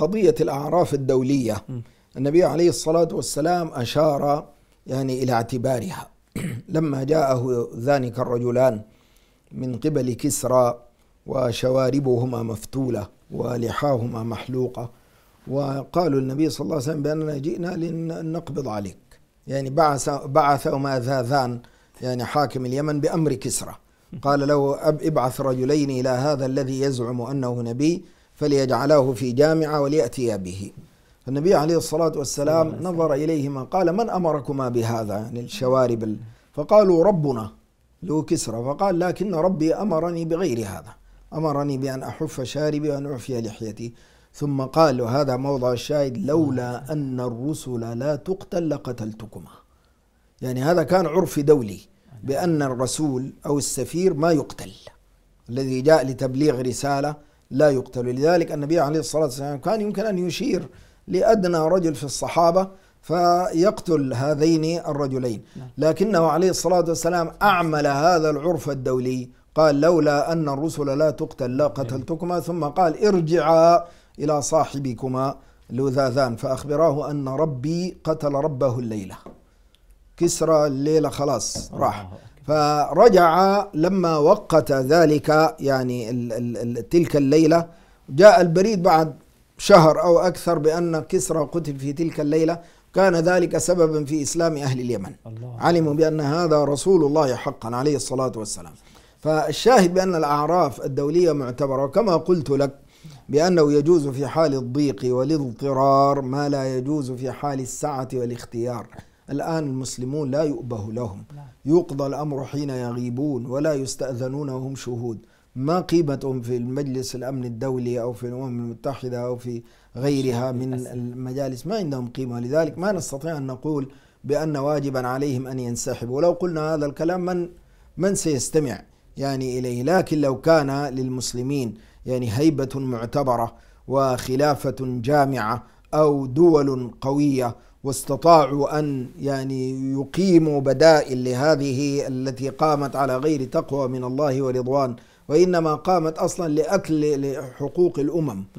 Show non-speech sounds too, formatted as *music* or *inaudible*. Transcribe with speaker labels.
Speaker 1: قضية الأعراف الدولية النبي عليه الصلاة والسلام أشار يعني إلى اعتبارها *clears throat* لما جاءه ذلك الرجلان من قبل كسرى وشواربهما مفتولة ولحاهما محلوقة وقالوا النبي صلى الله عليه وسلم بأننا جئنا لنقبض عليك يعني بعث بعثهما ذاذان يعني حاكم اليمن بأمر كسرى قال له أب ابعث رجلين إلى هذا الذي يزعم أنه نبي فليجعلاه في جامعة وليأتي به النبي عليه الصلاة والسلام نظر إليهما قال من أمركما بهذا يعني الشوارب فقالوا ربنا ذو كسرى فقال لكن ربي أمرني بغير هذا أمرني بأن أحف شاربي وأن أعفي لحيتي ثم قال وهذا موضع الشاهد لولا أن الرسل لا تقتل لقتلتكما يعني هذا كان عرف دولي بأن الرسول أو السفير ما يقتل الذي جاء لتبليغ رسالة لا يقتل لذلك النبي عليه الصلاة والسلام كان يمكن أن يشير لأدنى رجل في الصحابة فيقتل هذين الرجلين نعم. لكنه عليه الصلاة والسلام أعمل هذا العرف الدولي قال لولا أن الرسل لا تقتل لا قتلتكما ثم قال ارجعا إلى صاحبكما لذاذان فأخبراه أن ربي قتل ربه الليلة كسرى الليلة خلاص راح فرجع لما وقت ذلك يعني ال ال تلك الليلة جاء البريد بعد شهر أو أكثر بأن كسرى قتل في تلك الليلة كان ذلك سببا في إسلام أهل اليمن الله علموا بأن هذا رسول الله حقا عليه الصلاة والسلام فالشاهد بأن الأعراف الدولية معتبرة كما قلت لك بأنه يجوز في حال الضيق والاضطرار ما لا يجوز في حال السعة والاختيار الآن المسلمون لا يؤبه لهم يقضى الأمر حين يغيبون ولا يستأذنون وهم شهود ما قيمتهم في المجلس الأمن الدولي أو في الأمم المتحدة أو في غيرها من المجالس ما عندهم قيمة لذلك ما نستطيع أن نقول بأن واجبا عليهم أن ينسحبوا ولو قلنا هذا الكلام من من سيستمع يعني إليه لكن لو كان للمسلمين يعني هيبة معتبرة وخلافة جامعة أو دول قوية واستطاعوا أن يعني يقيموا بدائل لهذه التي قامت على غير تقوى من الله ورضوان وإنما قامت أصلا لأكل حقوق الأمم